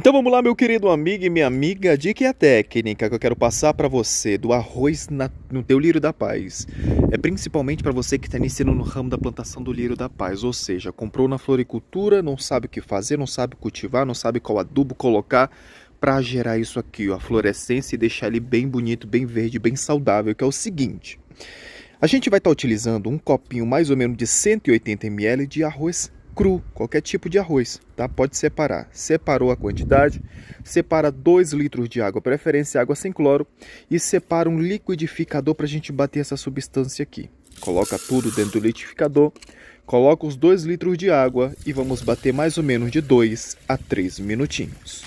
Então vamos lá, meu querido amigo e minha amiga, dica e a técnica que eu quero passar para você do arroz na, no teu lírio da paz. É principalmente para você que está iniciando no ramo da plantação do lírio da paz, ou seja, comprou na floricultura, não sabe o que fazer, não sabe cultivar, não sabe qual adubo colocar para gerar isso aqui, ó, a florescência e deixar ele bem bonito, bem verde, bem saudável, que é o seguinte. A gente vai estar tá utilizando um copinho mais ou menos de 180 ml de arroz cru, qualquer tipo de arroz, tá? Pode separar. Separou a quantidade, separa 2 litros de água, preferência água sem cloro, e separa um liquidificador para a gente bater essa substância aqui. Coloca tudo dentro do liquidificador, coloca os 2 litros de água e vamos bater mais ou menos de 2 a 3 minutinhos.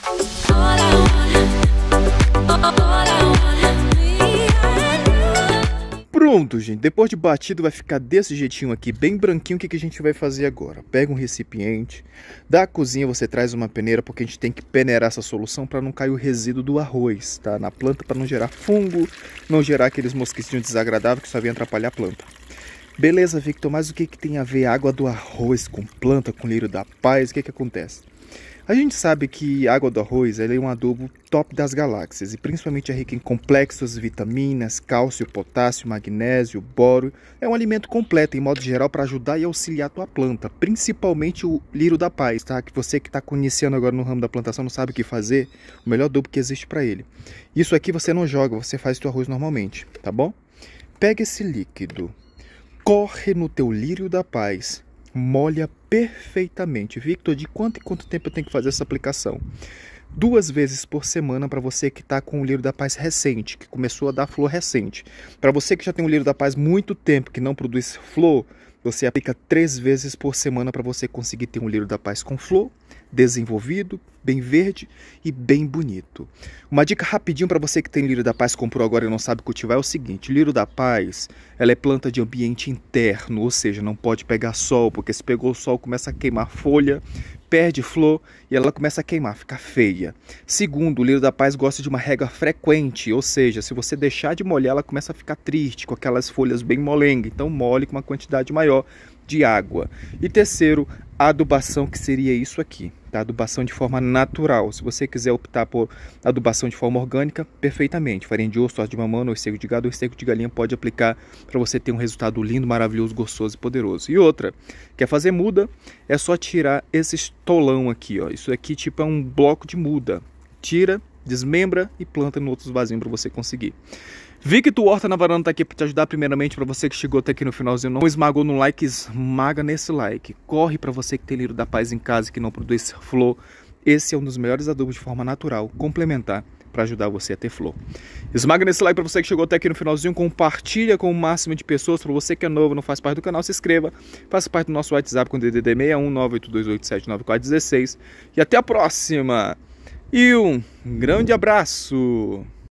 Pronto, gente. Depois de batido vai ficar desse jeitinho aqui, bem branquinho. O que, que a gente vai fazer agora? Pega um recipiente, da cozinha você traz uma peneira, porque a gente tem que peneirar essa solução para não cair o resíduo do arroz, tá? Na planta, para não gerar fungo, não gerar aqueles mosquitinhos desagradáveis que só vem atrapalhar a planta. Beleza, Victor, mas o que, que tem a ver água do arroz com planta, com lírio da paz? O que, que acontece? A gente sabe que a água do arroz é um adubo top das galáxias e principalmente é rica em complexos, vitaminas, cálcio, potássio, magnésio, boro. É um alimento completo, em modo geral, para ajudar e auxiliar a tua planta, principalmente o lírio da paz, tá? Que você que está conhecendo agora no ramo da plantação não sabe o que fazer, o melhor adubo que existe para ele. Isso aqui você não joga, você faz teu arroz normalmente, tá bom? Pega esse líquido, corre no teu lírio da paz molha perfeitamente. Victor, de quanto em quanto tempo eu tenho que fazer essa aplicação? Duas vezes por semana para você que está com o Livro da Paz recente, que começou a dar flor recente. Para você que já tem o Livro da Paz muito tempo, que não produz flor, você aplica três vezes por semana para você conseguir ter um Livro da Paz com flor desenvolvido, bem verde e bem bonito. Uma dica rapidinho para você que tem lírio da paz, comprou agora e não sabe cultivar é o seguinte: lírio da paz, ela é planta de ambiente interno, ou seja, não pode pegar sol, porque se pegou o sol começa a queimar folha, perde flor e ela começa a queimar, fica feia. Segundo, o lírio da paz gosta de uma rega frequente, ou seja, se você deixar de molhar, ela começa a ficar triste, com aquelas folhas bem molengas. então mole com uma quantidade maior de água. E terceiro, adubação, que seria isso aqui da adubação de forma natural. Se você quiser optar por adubação de forma orgânica, perfeitamente. Farinha de osso, de mamão, ou seco de gado, ou seco de galinha pode aplicar para você ter um resultado lindo, maravilhoso, gostoso e poderoso. E outra, quer fazer muda? É só tirar esse estolão aqui, ó. Isso aqui tipo é um bloco de muda. Tira desmembra e planta em outros vasinhos para você conseguir. Victor Horta na varanda tá aqui para te ajudar primeiramente para você que chegou até aqui no finalzinho, não esmagou no like, esmaga nesse like. Corre para você que tem lírio da paz em casa que não produz flor. Esse é um dos melhores adubos de forma natural, complementar para ajudar você a ter flor. Esmaga nesse like para você que chegou até aqui no finalzinho, compartilha com o máximo de pessoas, para você que é novo, não faz parte do canal, se inscreva, faça parte do nosso WhatsApp com DDD 61982879416 e até a próxima e um grande abraço!